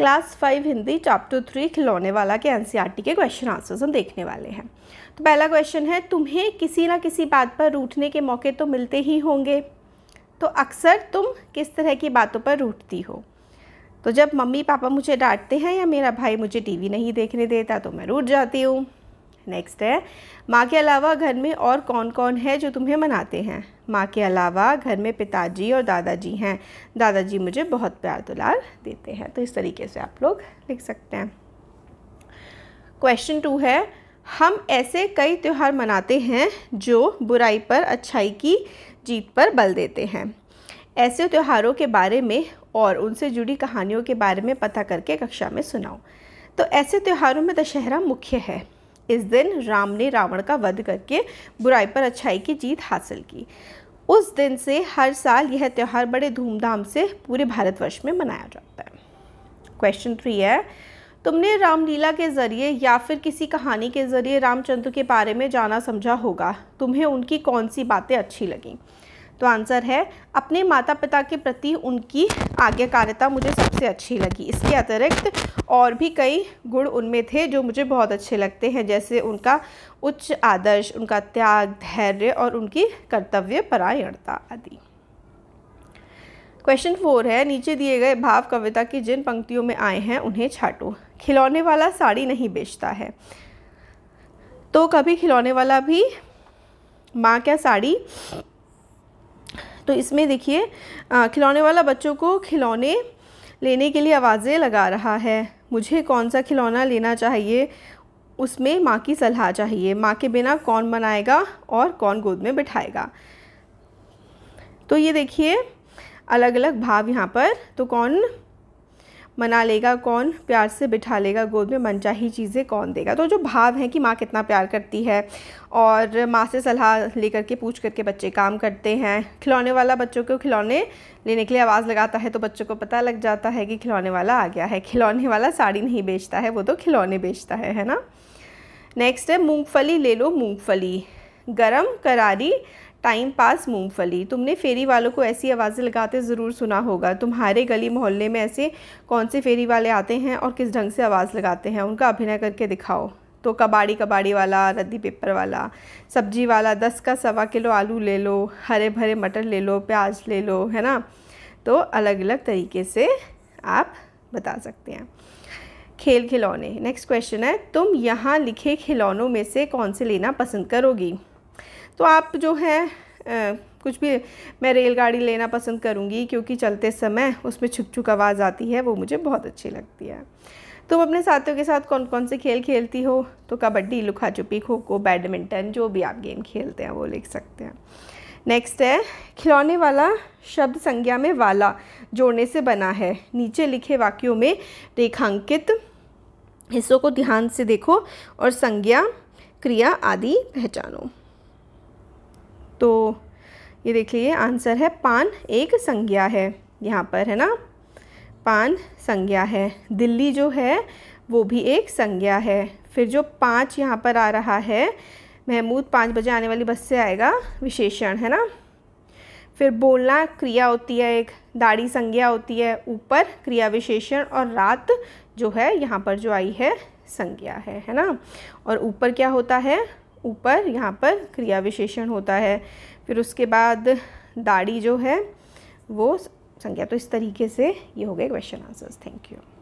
class five Hindi chapter three खिलौने वाला के एन e के क्वेश्चन आंसर्स हम देखने वाले हैं तो पहला क्वेश्चन है तुम्हें किसी ना किसी बात पर रूठने के मौके तो मिलते ही होंगे तो अक्सर तुम किस तरह की बातों पर रूठती हो तो जब मम्मी पापा मुझे डांटते हैं या मेरा भाई मुझे टीवी नहीं देखने देता तो मैं रूठ जाती हूँ नेक्स्ट है माँ के अलावा घर में और कौन कौन है जो तुम्हें मनाते हैं माँ के अलावा घर में पिताजी और दादाजी हैं दादाजी मुझे बहुत प्यार दुलार देते हैं तो इस तरीके से आप लोग लिख सकते हैं क्वेश्चन टू है हम ऐसे कई त्यौहार मनाते हैं जो बुराई पर अच्छाई की जीत पर बल देते हैं ऐसे त्यौहारों के बारे में और उनसे जुड़ी कहानियों के बारे में पता करके कक्षा में सुनाओ तो ऐसे त्यौहारों में दशहरा मुख्य है इस दिन राम ने रावण का वध करके बुराई पर अच्छाई की जीत हासिल की उस दिन से हर साल यह त्यौहार बड़े धूमधाम से पूरे भारतवर्ष में मनाया जाता है क्वेश्चन थ्री है तुमने रामलीला के ज़रिए या फिर किसी कहानी के ज़रिए रामचंद्र के बारे में जाना समझा होगा तुम्हें उनकी कौन सी बातें अच्छी लगीं तो आंसर है अपने माता पिता के प्रति उनकी आज्ञाकारिता मुझे सबसे अच्छी लगी इसके अतिरिक्त और भी कई गुण उनमें थे जो मुझे बहुत अच्छे लगते हैं जैसे उनका उच्च आदर्श उनका त्याग धैर्य और उनकी कर्तव्य परायणता आदि क्वेश्चन फोर है नीचे दिए गए भाव कविता की जिन पंक्तियों में आए हैं उन्हें छाटो खिलौने वाला साड़ी नहीं बेचता है तो कभी खिलौने वाला भी माँ क्या साड़ी तो इसमें देखिए खिलौने वाला बच्चों को खिलौने लेने के लिए आवाज़ें लगा रहा है मुझे कौन सा खिलौना लेना चाहिए उसमें माँ की सलाह चाहिए माँ के बिना कौन बनाएगा और कौन गोद में बिठाएगा तो ये देखिए अलग अलग भाव यहाँ पर तो कौन मना लेगा कौन प्यार से बिठा लेगा गोद में मनचाही चीज़ें कौन देगा तो जो भाव हैं कि माँ कितना प्यार करती है और माँ से सलाह लेकर के पूछ करके बच्चे काम करते हैं खिलौने वाला बच्चों को खिलौने लेने के लिए आवाज़ लगाता है तो बच्चों को पता लग जाता है कि खिलौने वाला आ गया है खिलौने वाला साड़ी नहीं बेचता है वो तो खिलौने बेचता है है ना नेक्स्ट है मूँगफली ले लो मूँगफली गरम करारी टाइम पास मूंगफली तुमने फेरी वालों को ऐसी आवाज़ें लगाते ज़रूर सुना होगा तुम्हारे गली मोहल्ले में ऐसे कौन से फेरी वाले आते हैं और किस ढंग से आवाज़ लगाते हैं उनका अभिनय करके दिखाओ तो कबाड़ी कबाड़ी वाला रद्दी पेपर वाला सब्जी वाला दस का सवा किलो आलू ले लो हरे भरे मटर ले लो प्याज ले लो है ना तो अलग अलग तरीके से आप बता सकते हैं खेल खिलौने नेक्स्ट क्वेश्चन है तुम यहाँ लिखे खिलौनों में से कौन से लेना पसंद करोगी तो आप जो है आ, कुछ भी मैं रेलगाड़ी लेना पसंद करूँगी क्योंकि चलते समय उसमें छुक छुक आवाज़ आती है वो मुझे बहुत अच्छी लगती है तुम तो अपने साथियों के साथ कौन कौन से खेल खेलती हो तो कबड्डी लुखा छुपी खो खो बैडमिंटन जो भी आप गेम खेलते हैं वो लिख सकते हैं नेक्स्ट है खिलौने वाला शब्द संज्ञा में वाला जोड़ने से बना है नीचे लिखे वाक्यों में रेखांकित हिस्सों को ध्यान से देखो और संज्ञा क्रिया आदि पहचानो तो ये देख लीजिए आंसर है पान एक संज्ञा है यहाँ पर है ना पान संज्ञा है दिल्ली जो है वो भी एक संज्ञा है फिर जो पाँच यहाँ पर आ रहा है महमूद पाँच बजे आने वाली बस से आएगा विशेषण है ना फिर बोलना क्रिया होती है एक दाढ़ी संज्ञा होती है ऊपर क्रिया विशेषण और रात जो है यहाँ पर जो आई है संज्ञा है है ना और ऊपर क्या होता है ऊपर यहाँ पर क्रिया विशेषण होता है फिर उसके बाद दाढ़ी जो है वो संज्ञा तो इस तरीके से ये हो गए क्वेश्चन आंसर्स थैंक यू